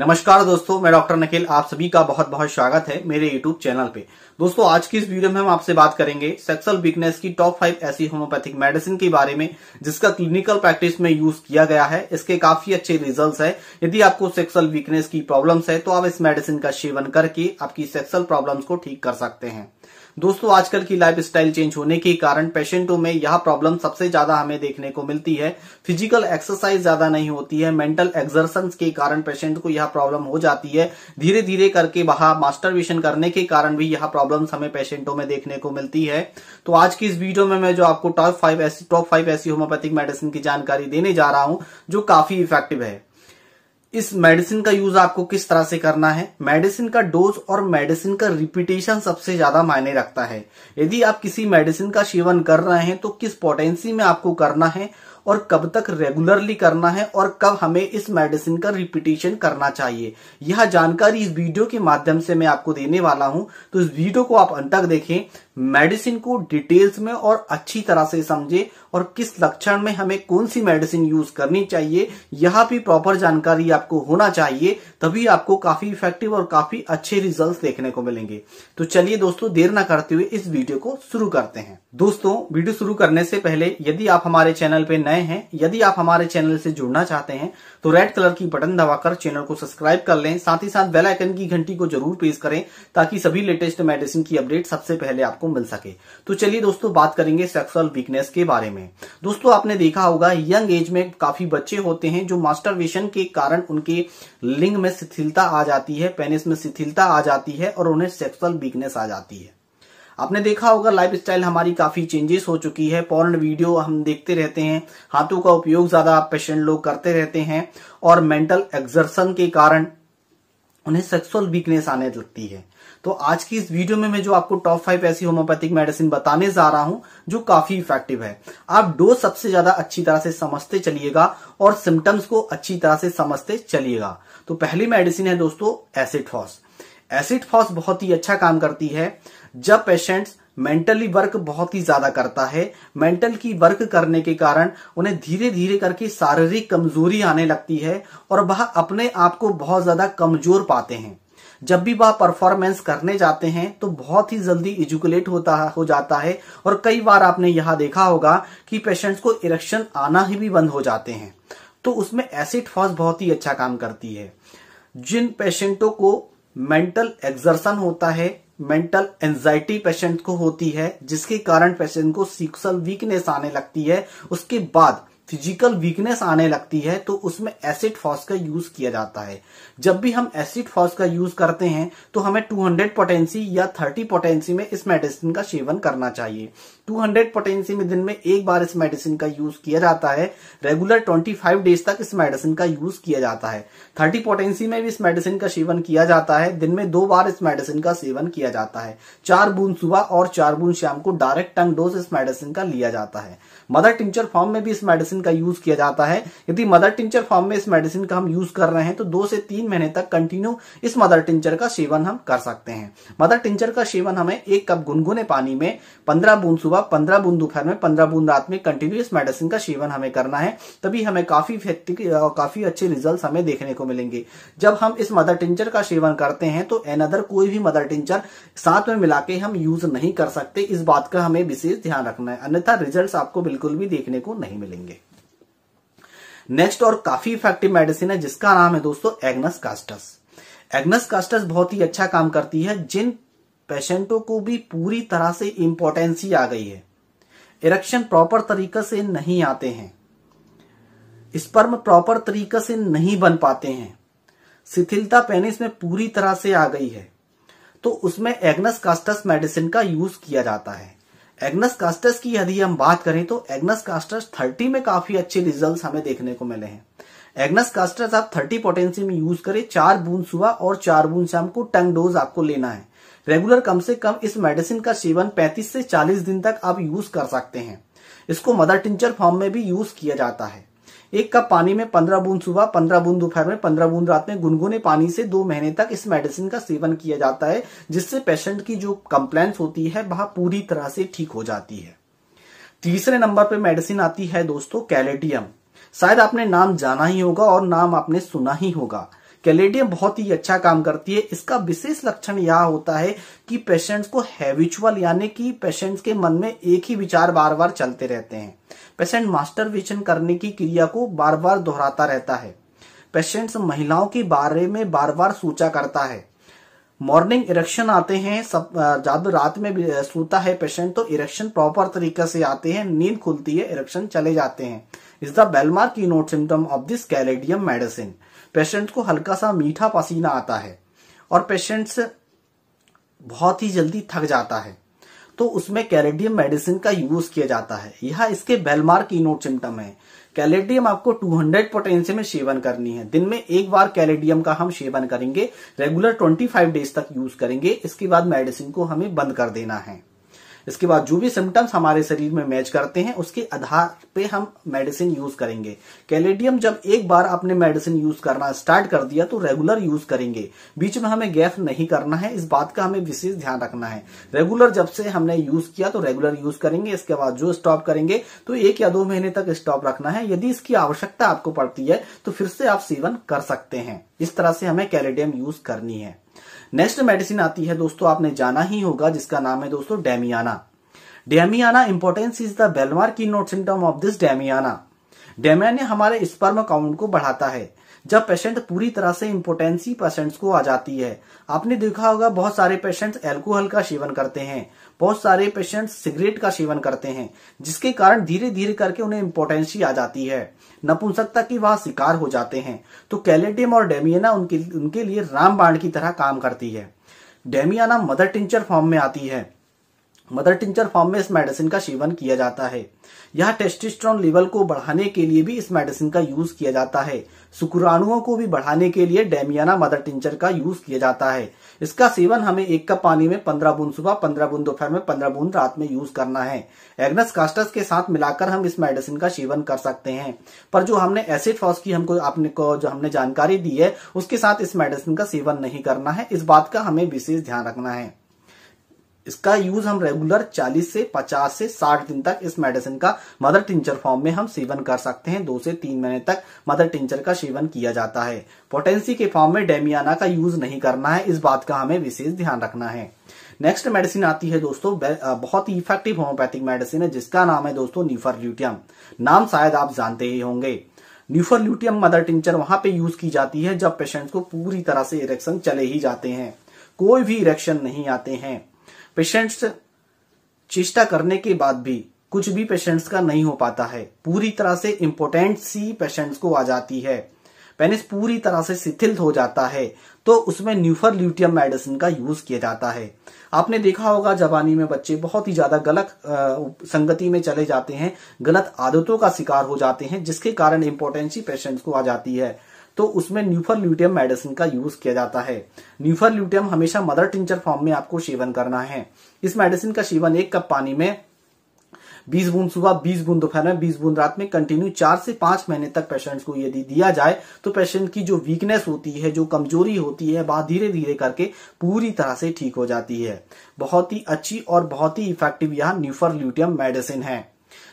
नमस्कार दोस्तों मैं डॉक्टर नखिल आप सभी का बहुत बहुत स्वागत है मेरे यूट्यूब चैनल पे दोस्तों आज की इस वीडियो में हम आपसे बात करेंगे सेक्सुअल वीकनेस की टॉप फाइव ऐसी होम्योपैथिक मेडिसिन के बारे में जिसका क्लिनिकल प्रैक्टिस में यूज किया गया है इसके काफी अच्छे रिजल्ट्स है यदि आपको सेक्सुअल वीकनेस की प्रॉब्लम्स है तो आप इस मेडिसिन का सेवन करके आपकी सेक्सुअल प्रॉब्लम्स को ठीक कर सकते हैं दोस्तों आजकल की लाइफ स्टाइल चेंज होने के कारण पेशेंटों में यह प्रॉब्लम सबसे ज्यादा हमें देखने को मिलती है फिजिकल एक्सरसाइज ज्यादा नहीं होती है मेंटल एक्सरसन के कारण पेशेंट को यह यहाँ प्रॉब्लम हो जाती है धीरे धीरे करके वहां मास्टर विशन करने के कारण भी यहाँ प्रॉब्लम हमें पेशेंटों में देखने को मिलती है तो आज की इस वीडियो में मैं जो आपको टॉप फाइव ऐसी टॉप फाइव ऐसी होम्योपैथिक मेडिसिन की जानकारी देने जा रहा हूं जो काफी इफेक्टिव है इस मेडिसिन का यूज आपको किस तरह से करना है मेडिसिन का डोज और मेडिसिन का रिपीटेशन सबसे ज्यादा मायने रखता है यदि आप किसी मेडिसिन का सेवन कर रहे हैं तो किस पोटेंसी में आपको करना है और कब तक रेगुलरली करना है और कब हमें इस मेडिसिन का रिपीटेशन करना चाहिए यह जानकारी इस वीडियो के माध्यम से मैं आपको देने वाला हूं तो इस वीडियो को आप अंत तक देखें मेडिसिन को डिटेल्स में और अच्छी तरह से समझे और किस लक्षण में हमें कौन सी मेडिसिन यूज करनी चाहिए यह भी प्रॉपर जानकारी आपको होना चाहिए तभी आपको काफी इफेक्टिव और काफी अच्छे रिजल्ट्स देखने को मिलेंगे तो चलिए दोस्तों देर ना करते हुए इस वीडियो को शुरू करते हैं दोस्तों वीडियो शुरू करने से पहले यदि आप हमारे चैनल पे नए नए हैं यदि आप हमारे चैनल से जुड़ना चाहते हैं तो रेड कलर की बटन दबाकर चैनल को सब्सक्राइब कर लें साथ ही साथ बेल आइकन की घंटी को जरूर प्रेस करें ताकि सभी लेटेस्ट मेडिसिन की अपडेट सबसे पहले आपको मिल सके तो चलिए दोस्तों बात करेंगे सेक्सुअल वीकनेस के बारे में दोस्तों आपने देखा होगा यंग एज में काफी बच्चे होते हैं जो मास्टर के कारण उनके लिंग में शिथिलता आ जाती है पेनिस में शिथिलता आ जाती है और उन्हें सेक्सुअल वीकनेस आ जाती है आपने देखा होगा लाइफ स्टाइल हमारी काफी चेंजेस हो चुकी है पॉर्न वीडियो हम देखते रहते हैं हाथों का उपयोग ज्यादा पेशेंट लोग करते रहते हैं और मेंटल एक्सर्सन के कारण उन्हें सेक्सुअल वीकनेस आने लगती है तो आज की इस वीडियो में मैं जो आपको टॉप फाइव ऐसी होम्योपैथिक मेडिसिन बताने जा रहा हूं जो काफी इफेक्टिव है आप डोज सबसे ज्यादा अच्छी तरह से समझते चलिएगा और सिम्टम्स को अच्छी तरह से समझते चलिएगा तो पहली मेडिसिन है दोस्तों एसिड हॉस एसिड फॉस बहुत ही अच्छा काम करती है जब पेशेंट्स मेंटली वर्क बहुत ही ज्यादा करता है मेंटल की वर्क करने के कारण उन्हें धीरे धीरे करके शारीरिक कमजोरी आने लगती है और वह अपने आप को बहुत ज्यादा कमजोर पाते हैं जब भी वह परफॉर्मेंस करने जाते हैं तो बहुत ही जल्दी इजुकुलेट होता हो जाता है और कई बार आपने यह देखा होगा कि पेशेंट्स को इरेक्शन आना ही भी बंद हो जाते हैं तो उसमें एसिड फॉस बहुत ही अच्छा काम करती है जिन पेशेंटों को मेंटल एग्जर्सन होता है मेंटल एंजाइटी पेशेंट को होती है जिसके कारण पेशेंट को सिक्सल वीकनेस आने लगती है उसके बाद फिजिकल वीकनेस आने लगती है तो उसमें एसिड फॉस का यूज किया जाता है जब भी हम एसिड फॉस का यूज करते हैं तो हमें 200 पोटेंसी या 30 पोटेंसी में इस मेडिसिन का सेवन करना चाहिए 200 पोटेंसी में दिन में एक बार इस मेडिसिन का यूज किया जाता है रेगुलर 25 डेज तक इस मेडिसिन का यूज किया जाता है थर्टी पोटेंसी में भी इस मेडिसिन का सेवन किया जाता है दिन में दो बार इस मेडिसिन का सेवन किया जाता है चार बूंद सुबह और चार बूंद शाम को डायरेक्ट टंग डोज इस मेडिसिन का लिया जाता है मदर टिंचर फॉर्म में भी इस मेडिसिन मेडिसिन का यूज किया जाता है यदि मदर टिंचर फॉर्म में इस मेडिसिन का हम यूज कर रहे हैं तो दो से तीन महीने तक कंटिन्यू इस मदर टिंचर का सेवन हम कर सकते हैं मदर टिंचर का सेवन हमें एक कप गुनगुने पानी में पंद्रह बूंद सुबह पंद्रह बूंद दोपहर में पंद्रह बूंद रात में कंटिन्यू इस मेडिसिन का सेवन हमें करना है तभी हमें काफी काफी अच्छे रिजल्ट हमें देखने को मिलेंगे जब हम इस मदर टिंचर का सेवन करते हैं तो एनदर कोई भी मदर टिंचर साथ में मिला के हम यूज नहीं कर सकते इस बात का हमें विशेष ध्यान रखना है अन्यथा रिजल्ट आपको बिल्कुल भी देखने को नहीं मिलेंगे नेक्स्ट और काफी इफेक्टिव मेडिसिन है जिसका नाम है दोस्तों एग्नस कास्टस एग्नस कास्टस बहुत ही अच्छा काम करती है जिन पेशेंटों को भी पूरी तरह से इंपॉर्टेंसी आ गई है इरेक्शन प्रॉपर तरीके से नहीं आते हैं स्पर्म प्रॉपर तरीके से नहीं बन पाते हैं शिथिलता पेनिस में पूरी तरह से आ गई है तो उसमें एग्नस कास्टस मेडिसिन का यूज किया जाता है एग्नस कास्टस की यदि हम बात करें तो एग्नस कास्टस 30 में काफी अच्छे रिजल्ट हमें देखने को मिले हैं एग्नस कास्टस आप 30 पोटेंसी में यूज करें चार बूंद सुबह और चार बूंद शाम को टंग डोज आपको लेना है रेगुलर कम से कम इस मेडिसिन का सेवन 35 से 40 दिन तक आप यूज कर सकते हैं इसको मदर टिंचर फॉर्म में भी यूज किया जाता है एक कप पानी में पंद्रह बूंद सुबह पंद्रह बूंद दोपहर में पंद्रह बूंद रात में गुनगुने पानी से दो महीने तक इस मेडिसिन का सेवन किया जाता है जिससे पेशेंट की जो कंप्लेन्स होती है वह पूरी तरह से ठीक हो जाती है तीसरे नंबर पर मेडिसिन आती है दोस्तों कैलेडियम शायद आपने नाम जाना ही होगा और नाम आपने सुना ही होगा कैलेडियम बहुत ही अच्छा काम करती है इसका विशेष लक्षण यह होता है कि पेशेंट्स को हैविचुअल यानी कि पेशेंट्स के मन में एक ही विचार बार बार चलते रहते हैं पेशेंट मास्टर विचन करने की क्रिया को बार बार दोहराता रहता है पेशेंट्स महिलाओं के बारे में बार बार सोचा करता है मॉर्निंग इरेक्शन आते हैं सब जब रात में सोता है पेशेंट तो इरेक्शन प्रॉपर तरीके से आते हैं नींद खुलती है इरेक्शन चले जाते हैं is the hallmark keynote symptom of this caladium medicine patient को हल्का सा मीठा पसीना आता है और पेशेंट्स बहुत ही जल्दी थक जाता है तो उसमें कैलेडियम मेडिसिन का यूज किया जाता है यह इसके बेलमार की नोट सिम्टम है कैलेडियम आपको 200 पोटेंशियल में सेवन करनी है दिन में एक बार कैलेडियम का हम सेवन करेंगे रेगुलर 25 डेज तक यूज करेंगे इसके बाद मेडिसिन को हमें बंद कर देना है इसके बाद जो भी सिम्टम्स हमारे शरीर में मैच करते हैं उसके आधार पे हम मेडिसिन यूज करेंगे कैलेडियम जब एक बार आपने मेडिसिन यूज करना स्टार्ट कर दिया तो रेगुलर यूज करेंगे बीच में हमें गैप नहीं करना है इस बात का हमें विशेष ध्यान रखना है रेगुलर जब से हमने यूज किया तो रेगुलर यूज करेंगे इसके बाद जो स्टॉप करेंगे तो एक या दो महीने तक स्टॉप रखना है यदि इसकी आवश्यकता आपको पड़ती है तो फिर से आप सेवन कर सकते हैं इस तरह से हमें कैलेडियम यूज करनी है नेक्स्ट मेडिसिन आती है दोस्तों आपने जाना ही होगा जिसका नाम है दोस्तों damiana damiana importance is the hallmark keynote symptom of this damiana damiana हमारे स्पर्म काउंट को बढ़ाता है जब पेशेंट पूरी तरह से इम्पोर्टेंसी पेशेंट्स को आ जाती है आपने देखा होगा बहुत सारे पेशेंट्स एल्कोहल का सेवन करते हैं बहुत सारे पेशेंट्स सिगरेट का सेवन करते हैं जिसके कारण धीरे धीरे करके उन्हें इम्पोर्टेंसी आ जाती है नपुंसकता की वह शिकार हो जाते हैं तो कैलेडियम और डेमियना उनके उनके लिए रामबाण की तरह काम करती है डेमियाना मदर टिंचर फॉर्म में आती है मदर टिंचर फॉर्म में इस मेडिसिन का सेवन किया जाता है यह टेस्टिस्ट्रॉन लेवल को बढ़ाने के लिए भी इस मेडिसिन का यूज किया जाता है शुक्राणुओं को भी बढ़ाने के लिए डेमियाना मदर टिंचर का यूज किया जाता है इसका सेवन हमें एक कप पानी में पंद्रह बूंद सुबह पंद्रह बूंद दोपहर में पंद्रह बूंद रात में यूज करना है एग्नस कास्टस के साथ मिलाकर हम इस मेडिसिन का सेवन कर सकते हैं पर जो हमने एसिड फॉस की हमको आपने को जो हमने जानकारी दी है उसके साथ इस मेडिसिन का सेवन नहीं करना है इस बात का हमें विशेष ध्यान रखना है इसका यूज हम रेगुलर 40 से 50 से 60 दिन तक इस मेडिसिन का मदर टिंचर फॉर्म में हम सेवन कर सकते हैं दो से तीन महीने तक मदर टिंचर का सेवन किया जाता है पोटेंसी के फॉर्म में डेमियाना का यूज नहीं करना है इस बात का हमें विशेष ध्यान रखना है नेक्स्ट मेडिसिन आती है दोस्तों बहुत ही इफेक्टिव होम्योपैथिक मेडिसिन है जिसका नाम है दोस्तों न्यूफर नाम शायद आप जानते ही होंगे न्यूफर ल्यूटियम मदर टिंचर वहां पे यूज की जाती है जब पेशेंट्स को पूरी तरह से इरेक्शन चले ही जाते हैं कोई भी इरेक्शन नहीं आते हैं पेशेंट्स चेष्टा करने के बाद भी कुछ भी पेशेंट्स का नहीं हो पाता है पूरी तरह से इम्पोर्टेंट सी पेशेंट्स को आ जाती है पेनिस पूरी तरह से शिथिल हो जाता है तो उसमें न्यूफर ल्यूटियम मेडिसिन का यूज किया जाता है आपने देखा होगा जवानी में बच्चे बहुत ही ज्यादा गलत संगति में चले जाते हैं गलत आदतों का शिकार हो जाते हैं जिसके कारण इम्पोर्टेंसी पेशेंट्स को आ जाती है तो उसमें न्यूफर ल्यूटियम मेडिसिन का यूज किया जाता है न्यूफर ल्यूटियम हमेशा मदर टिंचर फॉर्म में आपको सेवन करना है इस मेडिसिन का सेवन एक कप पानी में बीस बूंद सुबह बीस बूंद दोपहर में बीस बूंद रात में कंटिन्यू चार से पांच महीने तक पेशेंट को यदि दिया जाए तो पेशेंट की जो वीकनेस होती है जो कमजोरी होती है वह धीरे धीरे करके पूरी तरह से ठीक हो जाती है बहुत ही अच्छी और बहुत ही इफेक्टिव यह न्यूफर ल्यूटियम मेडिसिन है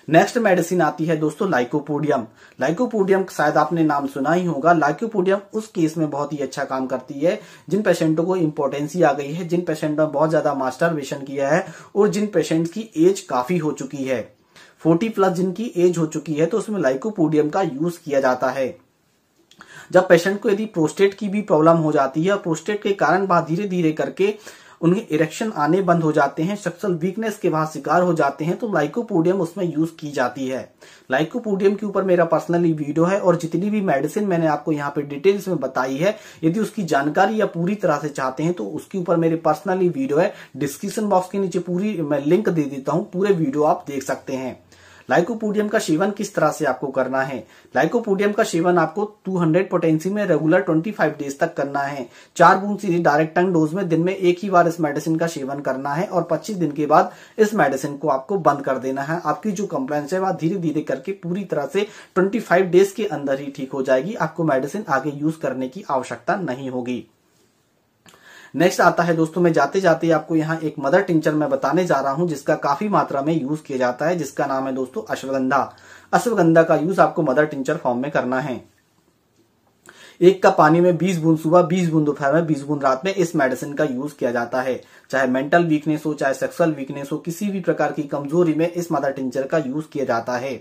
नेक्स्ट मेडिसिन आती है दोस्तों लाइकोपोडियम लाइकोपोडियम शायद आपने नाम सुना ही होगा लाइकोपोडियम उस केस में बहुत ही अच्छा काम करती है जिन पेशेंटों को इंपोर्टेंसी आ गई है जिन पेशेंटों ने बहुत ज्यादा मास्टर किया है और जिन पेशेंट की एज काफी हो चुकी है फोर्टी प्लस जिनकी एज हो चुकी है तो उसमें लाइकोपोडियम का यूज किया जाता है जब पेशेंट को यदि प्रोस्टेट की भी प्रॉब्लम हो जाती है और प्रोस्टेट के कारण बाद धीरे धीरे करके उनके इरेक्शन आने बंद हो जाते हैं सेक्सुअल वीकनेस के बाद शिकार हो जाते हैं तो लाइकोपोडियम उसमें यूज की जाती है लाइकोपोडियम के ऊपर मेरा पर्सनली वीडियो है और जितनी भी मेडिसिन मैंने आपको यहाँ पे डिटेल्स में बताई है यदि उसकी जानकारी या पूरी तरह से चाहते हैं तो उसके ऊपर मेरे पर्सनली वीडियो है डिस्क्रिप्शन बॉक्स के नीचे पूरी मैं लिंक दे देता हूँ पूरे वीडियो आप देख सकते हैं लाइकोपोडियम का सेवन किस तरह से आपको करना है लाइकोपोडियम का सेवन आपको 200 पोटेंसी में रेगुलर 25 डेज तक करना है चार बूंद सीधी डायरेक्ट टंग डोज में दिन में एक ही बार इस मेडिसिन का सेवन करना है और 25 दिन के बाद इस मेडिसिन को आपको बंद कर देना है आपकी जो कंप्लेन्स है वह धीरे धीरे करके पूरी तरह से ट्वेंटी डेज के अंदर ही ठीक हो जाएगी आपको मेडिसिन आगे यूज करने की आवश्यकता नहीं होगी नेक्स्ट आता है दोस्तों मैं जाते जाते आपको यहाँ एक मदर टिंचर मैं बताने जा रहा हूँ जिसका काफी मात्रा में यूज किया जाता है जिसका नाम है दोस्तों अश्वगंधा अश्वगंधा का यूज आपको मदर टिंचर फॉर्म में करना है एक का पानी में 20 बूंद सुबह 20 बूंद दोपहर में 20 बूंद रात में इस मेडिसिन का यूज किया जाता है चाहे मेंटल वीकनेस हो चाहे सेक्सुअल वीकनेस हो किसी भी प्रकार की कमजोरी में इस मदर टिंचर का यूज किया जाता है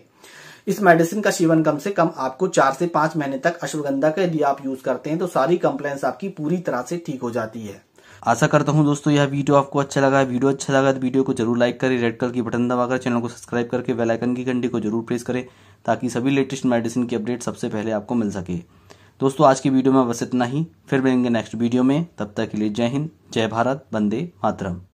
इस मेडिसिन का सेवन कम से कम आपको चार से पांच महीने तक अश्वगंधा का यदि आप यूज करते हैं तो सारी कंप्लेन्स आपकी पूरी तरह से ठीक हो जाती है आशा करता हूं दोस्तों यह वीडियो आपको अच्छा लगा वीडियो अच्छा लगा तो वीडियो को जरूर लाइक करें रेड कलर की बटन दबाकर चैनल को सब्सक्राइब करके बेल आइकन की घंटी को जरूर प्रेस करें ताकि सभी लेटेस्ट मेडिसिन की अपडेट सबसे पहले आपको मिल सके दोस्तों आज की वीडियो में बस इतना ही फिर मिलेंगे नेक्स्ट वीडियो में तब तक के लिए जय हिंद जय भारत वंदे मातरम